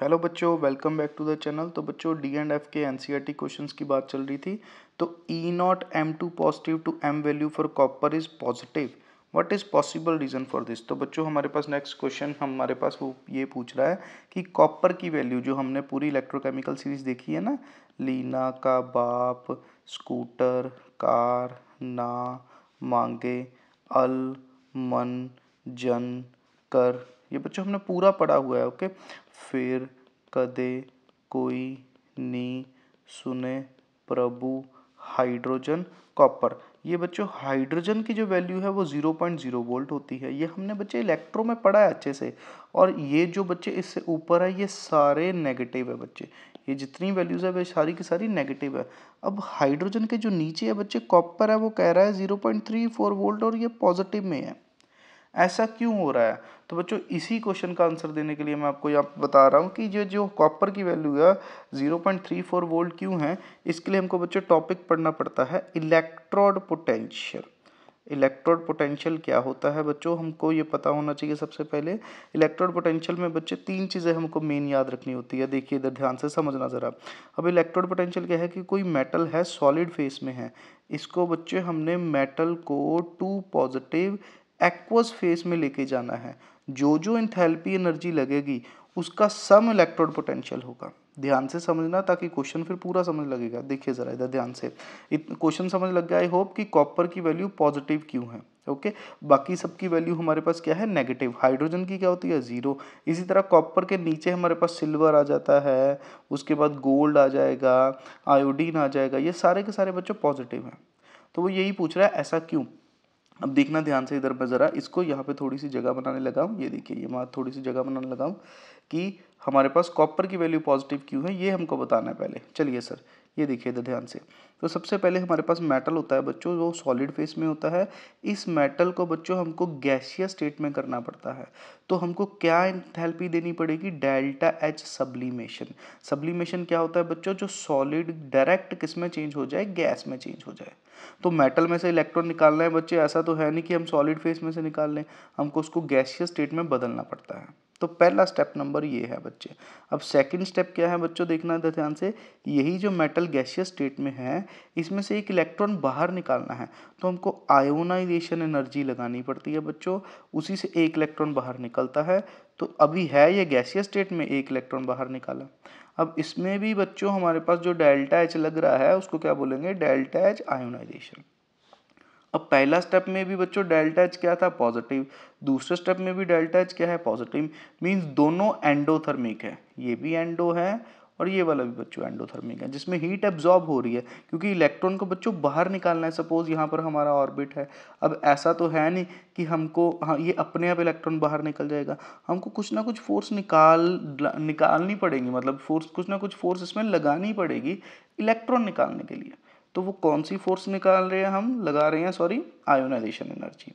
Hello बच्चों welcome back to the channel तो बच्चों डी एंड एफ के एनसीईआरटी क्वेश्चंस e की बात चल रही थी तो E e naught M two positive two M value for copper is positive what is possible reason for this तो बच्चों हमारे पास नेक्स्ट क्वेश्चन हमारे पास वो ये पूछ रहा है कि कॉपर की वैल्यू जो हमने पूरी इलेक्ट्रोकेमिकल सीरीज देखी है ना लीना का बाप स्कूटर कार ना मांगे अल मन जन कर ये बच्चों हमने पूरा पढ़ा हुआ है ओके फिर कदे कोई नी सुने प्रभु हाइड्रोजन कॉपर ये बच्चों हाइड्रोजन की जो वैल्यू है वो 0.0 वोल्ट होती है ये हमने बच्चे इलेक्ट्रो में पढ़ा है अच्छे से और ये जो बच्चे इससे ऊपर है ये सारे नेगेटिव है बच्चे ये जितनी वैल्यूज़ है वे सारी की सारी नेगेटिव है अब हाइड्रोजन के जो नीचे है बच्चे कॉपर है वो कह रहा है 0.34 वोल्ट और ये पॉजिटिव में है ऐसा क्यों हो रहा है तो बच्चों इसी क्वेश्चन का आंसर देने के लिए मैं आपको यहाँ बता रहा हूँ कि ये जो कॉपर की वैल्यू है zero point three four volt क्यों है इसके लिए हमको बच्चों टॉपिक पढ़ना पड़ता है इलेक्ट्रोड पोटेंशियल इलेक्ट्रोड पोटेंशियल क्या होता है बच्चों हमको ये पता होना चाहिए सबसे पहले इलेक्ट्रोड पोटेंशियल में बच्चे तीन चीज़ें हमको मेन याद रखनी होती है देखिए इधर ध्यान से समझना ज़रा अब इलेक्ट्रोड पोटेंशियल क्या है कि कोई मेटल है सॉलिड फेस में है इसको बच्चे हमने मेटल को टू पॉजिटिव एक्वस फेस में लेके जाना है जो जो इंथेल्पी एनर्जी लगेगी उसका सम इलेक्ट्रोड पोटेंशियल होगा ध्यान से समझना ताकि क्वेश्चन फिर पूरा समझ लगेगा देखिए ज़रा इधर ध्यान से क्वेश्चन समझ लग गया आई होप कि कॉपर की वैल्यू पॉजिटिव क्यों है ओके okay? बाकी सबकी वैल्यू हमारे पास क्या है नेगेटिव हाइड्रोजन की क्या होती है ज़ीरो इसी तरह कॉपर के नीचे हमारे पास सिल्वर आ जाता है उसके बाद गोल्ड आ जाएगा आयोडीन आ जाएगा ये सारे के सारे बच्चों पॉजिटिव हैं तो वो यही पूछ रहा है ऐसा क्यों अब देखना ध्यान से इधर पर ज़रा इसको यहाँ पे थोड़ी सी जगह बनाने लगा हूँ ये देखिए ये मैं थोड़ी सी जगह बनाने लगा हूँ कि हमारे पास कॉपर की वैल्यू पॉजिटिव क्यों है ये हमको बताना है पहले चलिए सर ये देखिए इधर ध्यान से तो सबसे पहले हमारे पास मेटल होता है बच्चों वो सॉलिड फेस में होता है इस मेटल को बच्चों हमको गैसीय स्टेट में करना पड़ता है तो हमको क्या एंथैल्पी देनी पड़ेगी डेल्टा एच सब्लीमेशन सब्लीमेशन क्या होता है बच्चों जो सॉलिड डायरेक्ट किस में चेंज हो जाए गैस में चेंज हो जाए तो मेटल में से इलेक्ट्रॉन निकालना है बच्चे ऐसा तो है नहीं कि हम सॉलिड फेस में से निकाल लें हमको उसको गैसीय स्टेट में बदलना पड़ता है तो पहला स्टेप नंबर ये है बच्चे अब सेकंड स्टेप क्या है बच्चों देखना है ध्यान से यही जो मेटल गैसियस स्टेट में है इसमें से एक इलेक्ट्रॉन बाहर निकालना है तो हमको आयोनाइजेशन एनर्जी लगानी पड़ती है बच्चों उसी से एक इलेक्ट्रॉन बाहर निकलता है तो अभी है ये गैसियस स्टेट में एक इलेक्ट्रॉन बाहर निकाला अब इसमें भी बच्चों हमारे पास जो डेल्टा एच लग रहा है उसको क्या बोलेंगे डेल्टा एच आयोनाइजेशन अब पहला स्टेप में भी बच्चों डेल्टा एच क्या था पॉजिटिव दूसरे स्टेप में भी डेल्टा एच क्या है पॉजिटिव मीन्स दोनों एंडोथर्मिक है ये भी एंडो है और ये वाला भी बच्चों एंडोथर्मिक है जिसमें हीट एब्जॉर्ब हो रही है क्योंकि इलेक्ट्रॉन को बच्चों बाहर निकालना है सपोज यहाँ पर हमारा ऑर्बिट है अब ऐसा तो है नहीं कि हमको हाँ ये अपने आप इलेक्ट्रॉन बाहर निकल जाएगा हमको कुछ ना कुछ फोर्स निकाल निकालनी पड़ेगी मतलब फोर्स कुछ ना कुछ फोर्स इसमें लगानी पड़ेगी इलेक्ट्रॉन निकालने के लिए तो वो कौन सी फोर्स निकाल रहे हैं हम लगा रहे हैं सॉरी आयोनाइजेशन एनर्जी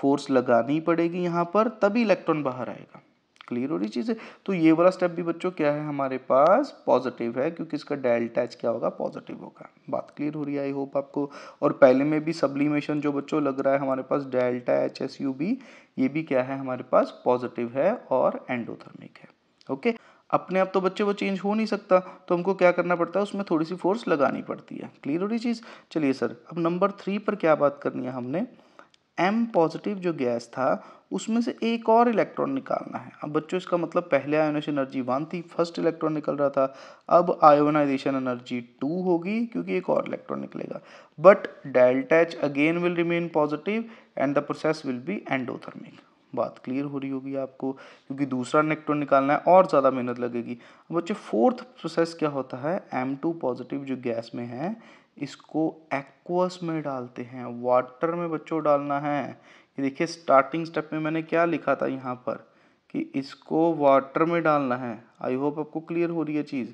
फोर्स लगानी पड़ेगी यहाँ पर तभी इलेक्ट्रॉन बाहर आएगा क्लियर हो रही चीज़ है तो ये वाला स्टेप भी बच्चों क्या है हमारे पास पॉजिटिव है क्योंकि इसका डेल्टा एच क्या होगा पॉजिटिव होगा बात क्लियर हो रही है आई होप आपको और पहले में भी सब्लिमेशन जो बच्चों लग रहा है हमारे पास delta H S U B ये भी क्या है हमारे पास पॉजिटिव है और एंडोथर्मिक है ओके अपने आप तो बच्चे वो चेंज हो नहीं सकता तो हमको क्या करना पड़ता है उसमें थोड़ी सी फोर्स लगानी पड़ती है क्लियर हो रही चीज़ चलिए सर अब नंबर थ्री पर क्या बात करनी है हमने एम पॉजिटिव जो गैस था उसमें से एक और इलेक्ट्रॉन निकालना है अब बच्चों इसका मतलब पहले आयोनाइजेशन एनर्जी वन थी फर्स्ट इलेक्ट्रॉन निकल रहा था अब आयोनाइजेशन एनर्जी टू होगी क्योंकि एक और इलेक्ट्रॉन निकलेगा but delta H again will remain positive and the process will be endothermic बात क्लियर हो रही होगी आपको क्योंकि दूसरा नेक्ट्रॉन निकालना है और ज़्यादा मेहनत लगेगी बच्चे फोर्थ प्रोसेस क्या होता है एम टू पॉजिटिव जो गैस में है इसको एक्वस में डालते हैं वाटर में बच्चों डालना है ये देखिए स्टार्टिंग स्टेप में मैंने क्या लिखा था यहाँ पर कि इसको वाटर में डालना है आई होप आपको क्लियर हो रही है चीज़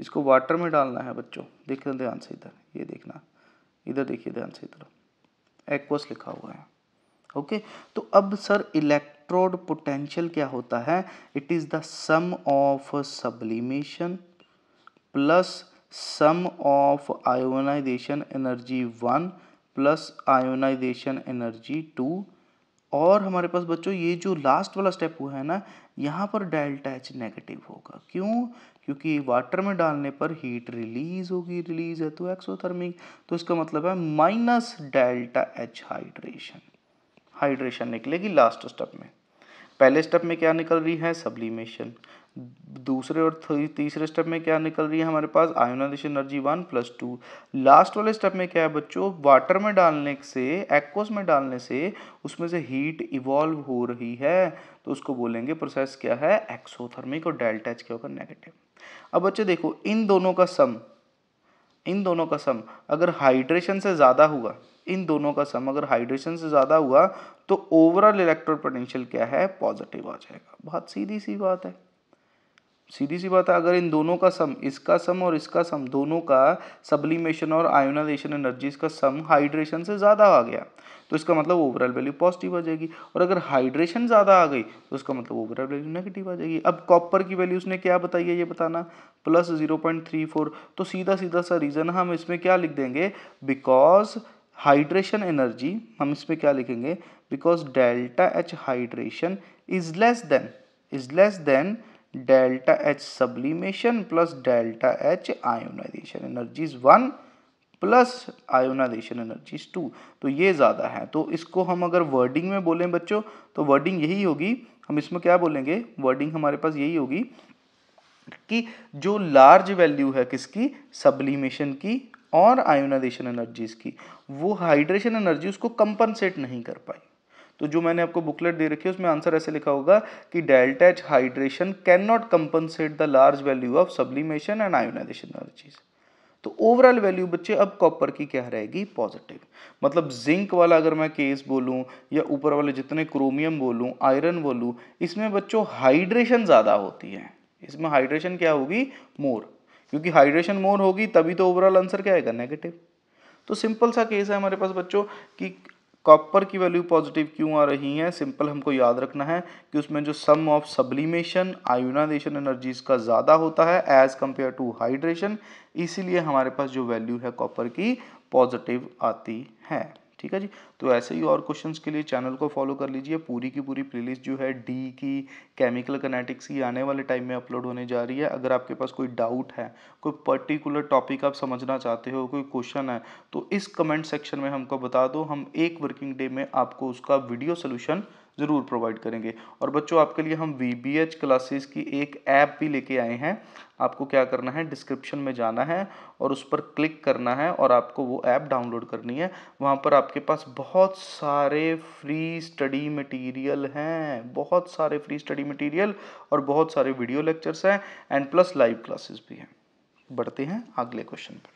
इसको वाटर में डालना है बच्चों रहे ध्यान से इधर ये देखना इधर देखिए ध्यान से इधर एक्वस लिखा हुआ है ओके तो अब सर इलेक्ट्रोड पोटेंशियल क्या होता है it is the sum of sublimation plus sum of ionization energy one plus ionization energy two और हमारे पास बच्चों ये जो लास्ट वाला स्टेप हुआ है ना यहाँ पर डेल्टा एच नेगेटिव होगा क्यों क्योंकि वाटर में डालने पर हीट रिलीज होगी रिलीज है तो एक्सोथर्मिक तो इसका मतलब है minus delta H hydration hydration निकलेगी लास्ट स्टेप में पहले स्टेप में क्या निकल रही है सब्लिमेशन दूसरे और तीसरे स्टेप में क्या निकल रही है हमारे पास ionization energy one plus two last वाले स्टेप में क्या है बच्चों वाटर में डालने से एक्वस में डालने से उसमें से हीट इवॉल्व हो रही है तो उसको बोलेंगे प्रोसेस क्या है एक्सोथर्मिक और डेल्टा एच क्या होगा नेगेटिव अब बच्चे देखो इन दोनों का सम इन दोनों का सम अगर हाइड्रेशन से ज़्यादा हुआ इन दोनों का सम अगर हाइड्रेशन से ज़्यादा हुआ तो ओवरऑल पोटेंशियल क्या है पॉजिटिव आ जाएगा बहुत सीधी सी बात है सीधी सी बात है अगर इन दोनों का सम इसका सम और इसका सम दोनों का सब्लिमेशन और आयोनाइजेशन एनर्जीज का सम हाइड्रेशन से ज़्यादा आ गया तो इसका मतलब ओवरऑल वैल्यू पॉजिटिव आ जाएगी और अगर हाइड्रेशन ज़्यादा आ गई तो उसका मतलब ओवरऑल वैल्यू नेगेटिव आ जाएगी अब कॉपर की वैल्यू उसने क्या बताई है ये बताना plus zero point three four तो सीधा सीधा सा रीज़न हम इसमें क्या लिख देंगे बिकॉज हाइड्रेशन एनर्जी हम इसमें क्या लिखेंगे because delta H hydration is less than is less than delta H sublimation plus delta H ionization energies one plus ionization energies two तो ये ज़्यादा है तो इसको हम अगर वर्डिंग में बोलें बच्चों तो वर्डिंग यही होगी हम इसमें क्या बोलेंगे वर्डिंग हमारे पास यही होगी कि जो लार्ज वैल्यू है किसकी सब्लिमेशन की और आयोनाइजेशन एनर्जीज की वो हाइड्रेशन एनर्जी उसको कंपनसेट नहीं कर पाई तो जो मैंने आपको बुकलेट दे रखी है उसमें आंसर ऐसे लिखा होगा कि delta H hydration can not compensate the large value of sublimation and ionization energies तो ओवरऑल वैल्यू बच्चे अब कॉपर की क्या रहेगी पॉजिटिव मतलब जिंक वाला अगर मैं केस बोलूं या ऊपर वाले जितने क्रोमियम बोलूं आयरन बोलूं इसमें बच्चों हाइड्रेशन ज़्यादा होती है इसमें हाइड्रेशन क्या होगी मोर क्योंकि हाइड्रेशन मोर होगी तभी तो ओवरऑल आंसर क्या आएगा नेगेटिव तो सिंपल सा केस है हमारे पास बच्चों की कॉपर की वैल्यू पॉजिटिव क्यों आ रही है सिंपल हमको याद रखना है कि उसमें जो sum of sublimation ionization energies का ज़्यादा होता है एज कंपेयर टू हाइड्रेशन इसीलिए हमारे पास जो वैल्यू है कॉपर की पॉजिटिव आती है ठीक है जी तो ऐसे ही और क्वेश्चंस के लिए चैनल को फॉलो कर लीजिए पूरी की पूरी प्लेलिस्ट जो है डी की केमिकल कनेटिक्स की आने वाले टाइम में अपलोड होने जा रही है अगर आपके पास कोई डाउट है कोई पर्टिकुलर टॉपिक आप समझना चाहते हो कोई क्वेश्चन है तो इस कमेंट सेक्शन में हमको बता दो हम एक वर्किंग डे में आपको उसका वीडियो सोल्यूशन ज़रूर प्रोवाइड करेंगे और बच्चों आपके लिए हम वी बी एच क्लासेस की एक ऐप भी लेके आए हैं आपको क्या करना है डिस्क्रिप्शन में जाना है और उस पर क्लिक करना है और आपको वो ऐप डाउनलोड करनी है वहाँ पर आपके पास बहुत सारे फ्री स्टडी मटेरियल हैं बहुत सारे फ्री स्टडी मटेरियल और बहुत सारे वीडियो लेक्चर्स हैं एंड प्लस लाइव क्लासेस भी हैं बढ़ते हैं अगले क्वेश्चन पर